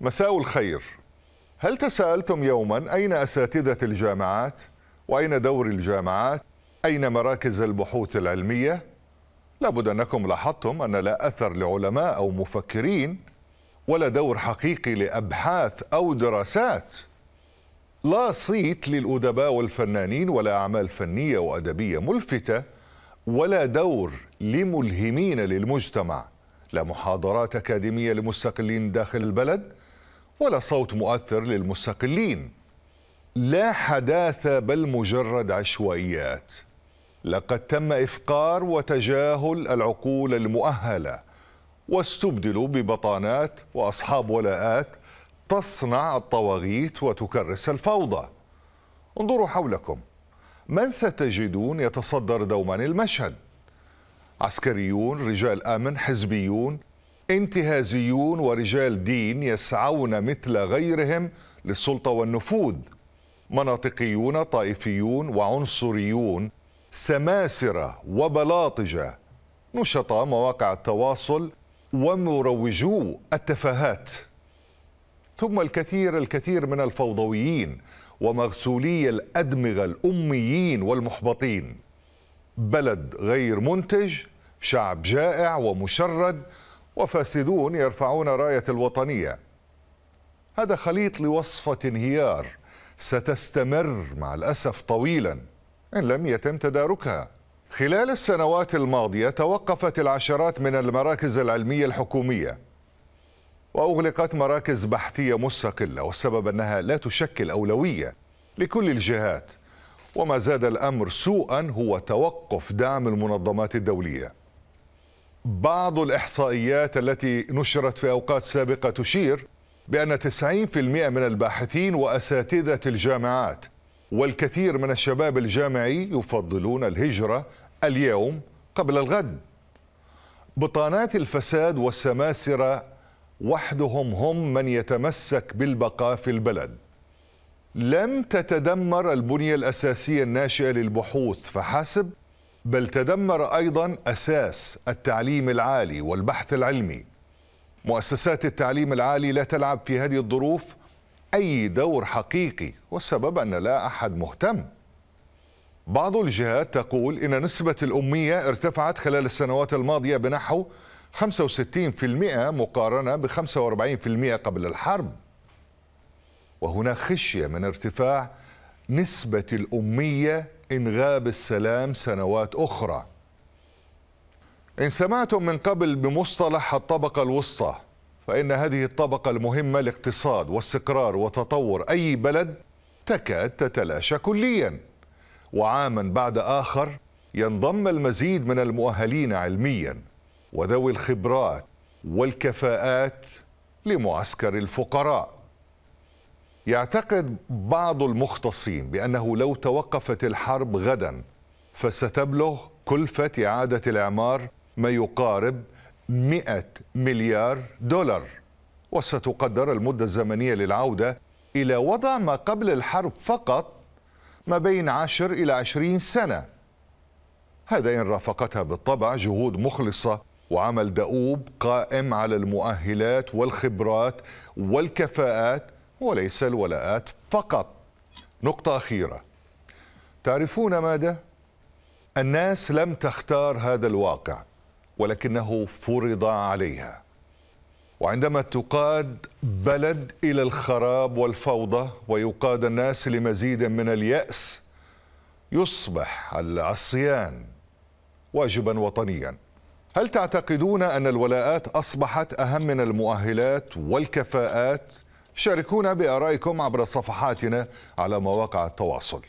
مساء الخير هل تساءلتم يوما أين أساتذة الجامعات؟ وأين دور الجامعات؟ أين مراكز البحوث العلمية؟ لابد أنكم لاحظتم أن لا أثر لعلماء أو مفكرين ولا دور حقيقي لأبحاث أو دراسات لا صيت للأدباء والفنانين ولا أعمال فنية وأدبية ملفتة ولا دور لملهمين للمجتمع لا محاضرات أكاديمية لمستقلين داخل البلد ولا صوت مؤثر للمستقلين لا حداثة بل مجرد عشوائيات لقد تم إفقار وتجاهل العقول المؤهلة واستبدلوا ببطانات وأصحاب ولاءات تصنع الطواغيت وتكرس الفوضى انظروا حولكم من ستجدون يتصدر دوما المشهد عسكريون رجال امن حزبيون انتهازيون ورجال دين يسعون مثل غيرهم للسلطه والنفوذ مناطقيون طائفيون وعنصريون سماسره وبلاطجه نشطاء مواقع التواصل ومروجو التفاهات ثم الكثير الكثير من الفوضويين ومغسولي الادمغه الاميين والمحبطين بلد غير منتج شعب جائع ومشرد وفاسدون يرفعون راية الوطنية هذا خليط لوصفة انهيار ستستمر مع الأسف طويلا إن لم يتم تداركها خلال السنوات الماضية توقفت العشرات من المراكز العلمية الحكومية وأغلقت مراكز بحثية مستقلة والسبب أنها لا تشكل أولوية لكل الجهات وما زاد الأمر سوءا هو توقف دعم المنظمات الدولية بعض الإحصائيات التي نشرت في أوقات سابقة تشير بأن 90% من الباحثين وأساتذة الجامعات والكثير من الشباب الجامعي يفضلون الهجرة اليوم قبل الغد بطانات الفساد والسماسرة وحدهم هم من يتمسك بالبقاء في البلد لم تتدمر البنية الأساسية الناشئة للبحوث فحسب بل تدمر أيضا أساس التعليم العالي والبحث العلمي مؤسسات التعليم العالي لا تلعب في هذه الظروف أي دور حقيقي والسبب أن لا أحد مهتم بعض الجهات تقول إن نسبة الأمية ارتفعت خلال السنوات الماضية بنحو 65% مقارنة ب 45% قبل الحرب وهنا خشية من ارتفاع نسبة الأمية إن غاب السلام سنوات أخرى إن سمعتم من قبل بمصطلح الطبقة الوسطى فإن هذه الطبقة المهمة لاقتصاد واستقرار وتطور أي بلد تكاد تتلاشى كليا وعاما بعد آخر ينضم المزيد من المؤهلين علميا وذوي الخبرات والكفاءات لمعسكر الفقراء يعتقد بعض المختصين بأنه لو توقفت الحرب غدا فستبلغ كلفة إعادة الإعمار ما يقارب 100 مليار دولار وستقدر المدة الزمنية للعودة إلى وضع ما قبل الحرب فقط ما بين 10 إلى 20 سنة هذا إن رافقتها بالطبع جهود مخلصة وعمل دؤوب قائم على المؤهلات والخبرات والكفاءات وليس الولاءات فقط نقطة أخيرة تعرفون ماذا؟ الناس لم تختار هذا الواقع ولكنه فرض عليها وعندما تقاد بلد إلى الخراب والفوضى ويقاد الناس لمزيد من اليأس يصبح العصيان واجبا وطنيا هل تعتقدون أن الولاءات أصبحت أهم من المؤهلات والكفاءات شاركونا بآرائكم عبر صفحاتنا على مواقع التواصل